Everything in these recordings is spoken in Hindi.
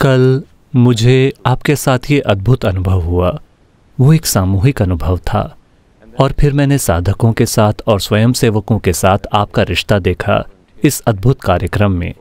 कल मुझे आपके साथ ये अद्भुत अनुभव हुआ वो एक सामूहिक अनुभव था और फिर मैंने साधकों के साथ और स्वयंसेवकों के साथ आपका रिश्ता देखा इस अद्भुत कार्यक्रम में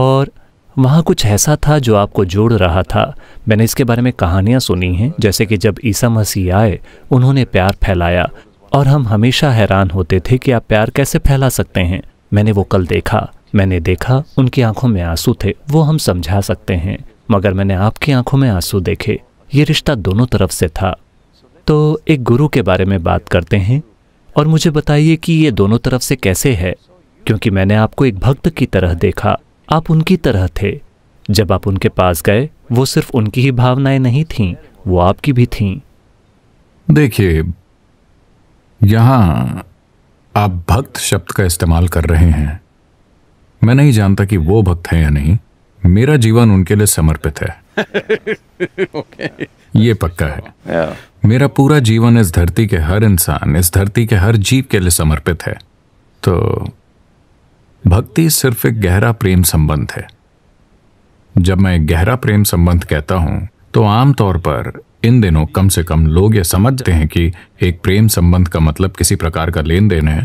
और वहाँ कुछ ऐसा था जो आपको जोड़ रहा था मैंने इसके बारे में कहानियाँ सुनी हैं जैसे कि जब ईसा मसीह आए उन्होंने प्यार फैलाया और हम हमेशा हैरान होते थे कि आप प्यार कैसे फैला सकते हैं मैंने वो कल देखा मैंने देखा उनकी आंखों में आंसू थे वो हम समझा सकते हैं मगर मैंने आपकी आंखों में आंसू देखे ये रिश्ता दोनों तरफ से था तो एक गुरु के बारे में बात करते हैं और मुझे बताइए कि ये दोनों तरफ से कैसे है क्योंकि मैंने आपको एक भक्त की तरह देखा आप उनकी तरह थे जब आप उनके पास गए वो सिर्फ उनकी ही भावनाएं नहीं थीं वो आपकी भी थीं देखिए यहाँ आप भक्त शब्द का इस्तेमाल कर रहे हैं मैं नहीं जानता कि वो भक्त है या नहीं मेरा जीवन उनके लिए समर्पित है ये पक्का है मेरा पूरा जीवन इस धरती के हर इंसान इस धरती के हर जीव के लिए समर्पित है तो भक्ति सिर्फ एक गहरा प्रेम संबंध है जब मैं गहरा प्रेम संबंध कहता हूं तो आमतौर पर इन दिनों कम से कम लोग ये समझते हैं कि एक प्रेम संबंध का मतलब किसी प्रकार का लेन देन है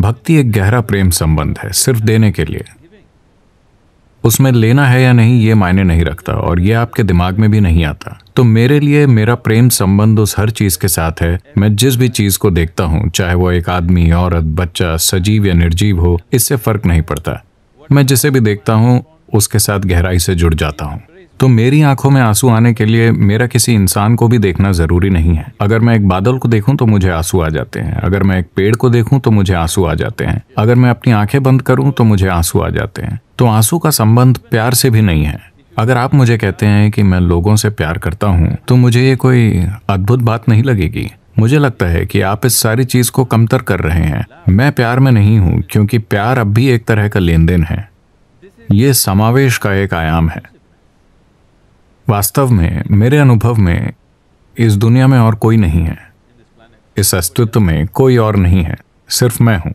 भक्ति एक गहरा प्रेम संबंध है सिर्फ देने के लिए उसमें लेना है या नहीं ये मायने नहीं रखता और ये आपके दिमाग में भी नहीं आता तो मेरे लिए मेरा प्रेम संबंध उस हर चीज के साथ है मैं जिस भी चीज को देखता हूँ चाहे वो एक आदमी औरत बच्चा सजीव या निर्जीव हो इससे फर्क नहीं पड़ता मैं जिसे भी देखता हूँ उसके साथ गहराई से जुड़ जाता हूँ तो मेरी आंखों में आंसू आने के लिए मेरा किसी इंसान को भी देखना ज़रूरी नहीं है अगर मैं एक बादल को देखूं तो मुझे आंसू आ जाते हैं अगर मैं एक पेड़ को देखूं तो मुझे आंसू आ जाते हैं अगर मैं अपनी आंखें बंद करूं तो मुझे आंसू आ जाते हैं तो आंसू का संबंध प्यार से भी नहीं है अगर आप मुझे कहते हैं कि मैं लोगों से प्यार करता हूँ तो मुझे ये कोई अद्भुत बात नहीं लगेगी मुझे लगता है कि आप इस सारी चीज को कमतर कर रहे हैं मैं प्यार में नहीं हूँ क्योंकि प्यार अब भी एक तरह का लेन देन है ये समावेश का एक आयाम है वास्तव में मेरे अनुभव में इस दुनिया में और कोई नहीं है इस अस्तित्व में कोई और नहीं है सिर्फ मैं हूं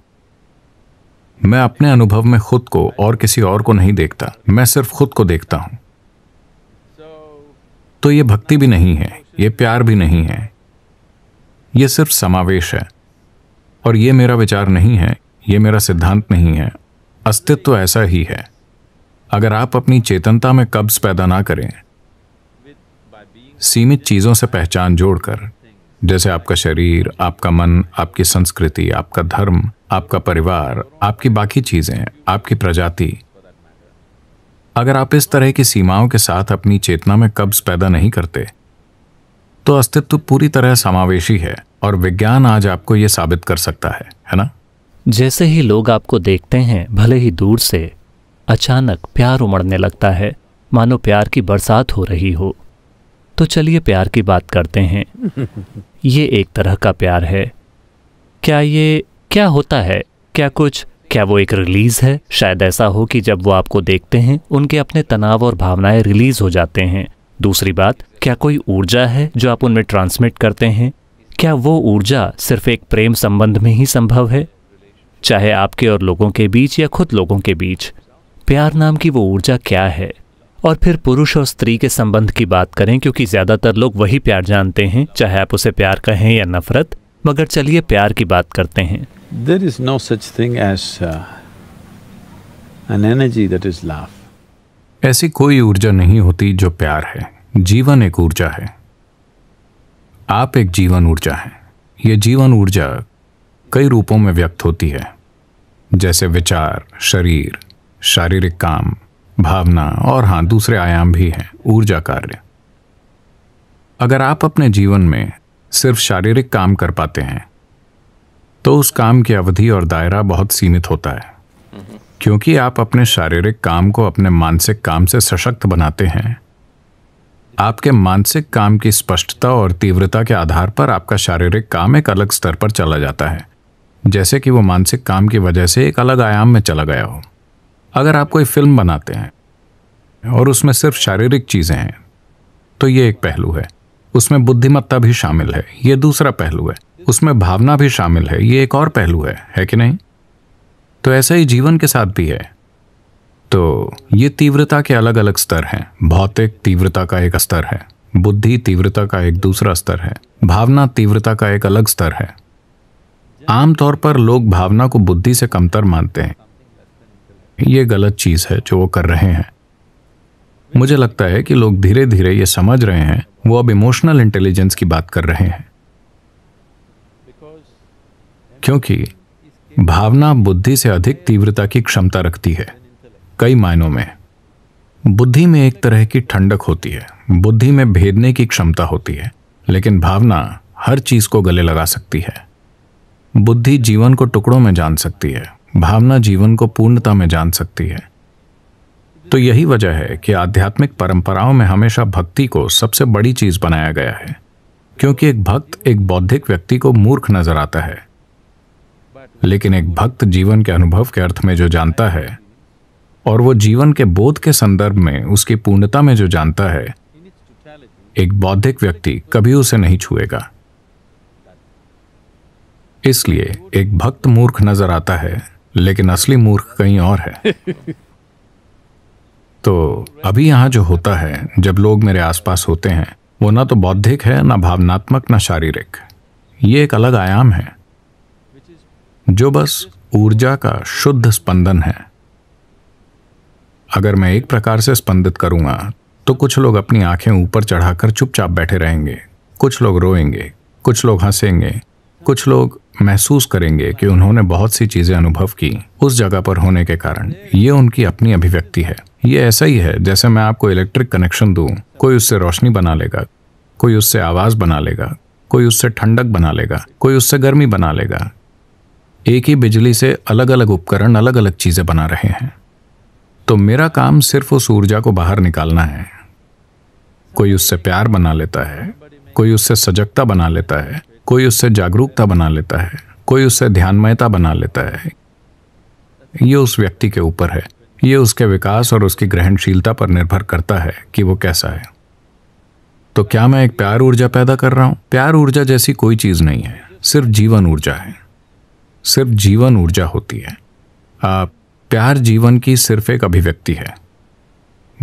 मैं अपने अनुभव में खुद को और किसी और को नहीं देखता मैं सिर्फ खुद को देखता हूं तो ये भक्ति भी नहीं है ये प्यार भी नहीं है ये सिर्फ समावेश है और ये मेरा विचार नहीं है ये मेरा सिद्धांत नहीं है अस्तित्व ऐसा ही है अगर आप अपनी चेतनता में कब्ज पैदा ना करें सीमित चीज़ों से पहचान जोड़कर जैसे आपका शरीर आपका मन आपकी संस्कृति आपका धर्म आपका परिवार आपकी बाकी चीज़ें आपकी प्रजाति अगर आप इस तरह की सीमाओं के साथ अपनी चेतना में कब्ज पैदा नहीं करते तो अस्तित्व पूरी तरह समावेशी है और विज्ञान आज आपको ये साबित कर सकता है है ना जैसे ही लोग आपको देखते हैं भले ही दूर से अचानक प्यार उमड़ने लगता है मानो प्यार की बरसात हो रही हो तो चलिए प्यार की बात करते हैं ये एक तरह का प्यार है क्या ये क्या होता है क्या कुछ क्या वो एक रिलीज है शायद ऐसा हो कि जब वो आपको देखते हैं उनके अपने तनाव और भावनाएं रिलीज हो जाते हैं दूसरी बात क्या कोई ऊर्जा है जो आप उनमें ट्रांसमिट करते हैं क्या वो ऊर्जा सिर्फ एक प्रेम संबंध में ही संभव है चाहे आपके और लोगों के बीच या खुद लोगों के बीच प्यार नाम की वो ऊर्जा क्या है और फिर पुरुष और स्त्री के संबंध की बात करें क्योंकि ज़्यादातर लोग वही प्यार जानते हैं चाहे आप उसे प्यार कहें या नफरत मगर चलिए प्यार की बात करते हैं there is no such thing energy that is ऐसी कोई ऊर्जा नहीं होती जो प्यार है जीवन एक ऊर्जा है आप एक जीवन ऊर्जा हैं ये जीवन ऊर्जा कई रूपों में व्यक्त होती है जैसे विचार शरीर शारीरिक काम भावना और हाँ दूसरे आयाम भी हैं ऊर्जा कार्य अगर आप अपने जीवन में सिर्फ शारीरिक काम कर पाते हैं तो उस काम की अवधि और दायरा बहुत सीमित होता है क्योंकि आप अपने शारीरिक काम को अपने मानसिक काम से सशक्त बनाते हैं आपके मानसिक काम की स्पष्टता और तीव्रता के आधार पर आपका शारीरिक काम एक अलग स्तर पर चला जाता है जैसे कि वो मानसिक काम की वजह से एक अलग आयाम में चला गया हो अगर आप कोई फिल्म बनाते हैं और उसमें सिर्फ शारीरिक चीज़ें हैं तो ये एक पहलू है उसमें बुद्धिमत्ता भी शामिल है ये दूसरा पहलू है उसमें भावना भी शामिल है ये एक और पहलू है है कि नहीं तो ऐसा ही जीवन के साथ भी है तो ये तीव्रता के अलग अलग स्तर हैं भौतिक तीव्रता का एक स्तर है बुद्धि तीव्रता का एक दूसरा स्तर है भावना तीव्रता का एक अलग स्तर है आमतौर पर लोग भावना को बुद्धि से कमतर मानते हैं ये गलत चीज़ है जो वो कर रहे हैं मुझे लगता है कि लोग धीरे धीरे ये समझ रहे हैं वो अब इमोशनल इंटेलिजेंस की बात कर रहे हैं क्योंकि भावना बुद्धि से अधिक तीव्रता की क्षमता रखती है कई मायनों में बुद्धि में एक तरह की ठंडक होती है बुद्धि में भेदने की क्षमता होती है लेकिन भावना हर चीज को गले लगा सकती है बुद्धि जीवन को टुकड़ों में जान सकती है भावना जीवन को पूर्णता में जान सकती है तो यही वजह है कि आध्यात्मिक परंपराओं में हमेशा भक्ति को सबसे बड़ी चीज बनाया गया है क्योंकि एक भक्त एक बौद्धिक व्यक्ति को मूर्ख नजर आता है लेकिन एक भक्त जीवन के अनुभव के अर्थ में जो जानता है और वो जीवन के बोध के संदर्भ में उसकी पूर्णता में जो जानता है एक बौद्धिक व्यक्ति कभी उसे नहीं छुएगा इसलिए एक भक्त मूर्ख नजर आता है लेकिन असली मूर्ख कहीं और है तो अभी यहां जो होता है जब लोग मेरे आसपास होते हैं वो ना तो बौद्धिक है ना भावनात्मक ना शारीरिक ये एक अलग आयाम है जो बस ऊर्जा का शुद्ध स्पंदन है अगर मैं एक प्रकार से स्पंदित करूंगा तो कुछ लोग अपनी आंखें ऊपर चढ़ाकर चुपचाप बैठे रहेंगे कुछ लोग रोएंगे कुछ लोग हंसेंगे कुछ लोग महसूस करेंगे कि उन्होंने बहुत सी चीजें अनुभव की उस जगह पर होने के कारण ये उनकी अपनी अभिव्यक्ति है ये ऐसा ही है जैसे मैं आपको इलेक्ट्रिक कनेक्शन दूं कोई उससे रोशनी बना लेगा कोई उससे आवाज बना लेगा कोई उससे ठंडक बना लेगा कोई उससे गर्मी बना लेगा एक ही बिजली से अलग अलग उपकरण अलग अलग चीजें बना रहे हैं तो मेरा काम सिर्फ उस ऊर्जा को बाहर निकालना है कोई उससे प्यार बना लेता है कोई उससे सजगता बना लेता है कोई उससे जागरूकता बना लेता है कोई उससे ध्यानमयता बना लेता है ये उस व्यक्ति के ऊपर है ये उसके विकास और उसकी ग्रहणशीलता पर निर्भर करता है कि वो कैसा है तो क्या मैं एक प्यार ऊर्जा पैदा कर रहा हूं प्यार ऊर्जा जैसी कोई चीज नहीं है सिर्फ जीवन ऊर्जा है सिर्फ जीवन ऊर्जा होती है आप प्यार जीवन की सिर्फ एक अभिव्यक्ति है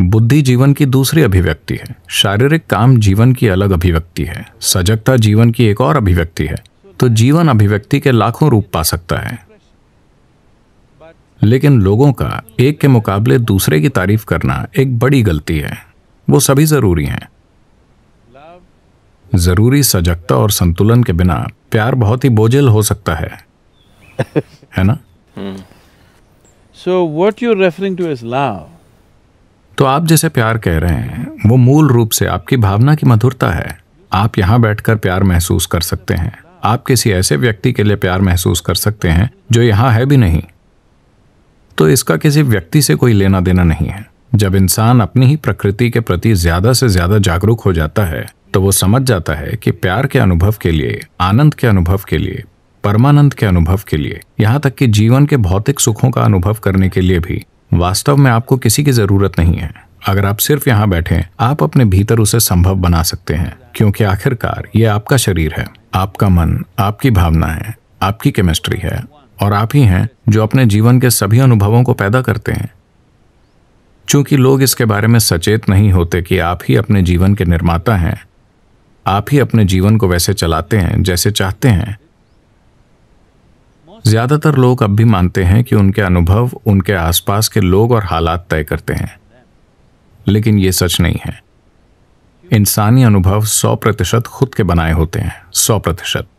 बुद्धि जीवन की दूसरी अभिव्यक्ति है शारीरिक काम जीवन की अलग अभिव्यक्ति है सजगता जीवन की एक और अभिव्यक्ति है तो जीवन अभिव्यक्ति के लाखों रूप पा सकता है लेकिन लोगों का एक के मुकाबले दूसरे की तारीफ करना एक बड़ी गलती है वो सभी जरूरी हैं जरूरी सजगता और संतुलन के बिना प्यार बहुत ही बोझिल हो सकता है है ना so what you referring to is love तो आप जैसे प्यार कह रहे हैं वो मूल रूप से आपकी भावना की मधुरता है आप यहाँ बैठकर प्यार महसूस कर सकते हैं आप किसी ऐसे व्यक्ति के लिए प्यार महसूस कर सकते हैं जो यहाँ है भी नहीं तो इसका किसी व्यक्ति से कोई लेना देना नहीं है जब इंसान अपनी ही प्रकृति के प्रति ज्यादा से ज्यादा जागरूक हो जाता है तो वो समझ जाता है कि प्यार के अनुभव के लिए आनंद के अनुभव के लिए परमानंद के अनुभव के लिए यहाँ तक कि जीवन के भौतिक सुखों का अनुभव करने के लिए भी वास्तव में आपको किसी की ज़रूरत नहीं है अगर आप सिर्फ यहाँ बैठे आप अपने भीतर उसे संभव बना सकते हैं क्योंकि आखिरकार ये आपका शरीर है आपका मन आपकी भावना है आपकी केमिस्ट्री है और आप ही हैं जो अपने जीवन के सभी अनुभवों को पैदा करते हैं चूंकि लोग इसके बारे में सचेत नहीं होते कि आप ही अपने जीवन के निर्माता हैं आप ही अपने जीवन को वैसे चलाते हैं जैसे चाहते हैं ज़्यादातर लोग अब भी मानते हैं कि उनके अनुभव उनके आसपास के लोग और हालात तय करते हैं लेकिन ये सच नहीं है इंसानी अनुभव सौ प्रतिशत खुद के बनाए होते हैं सौ प्रतिशत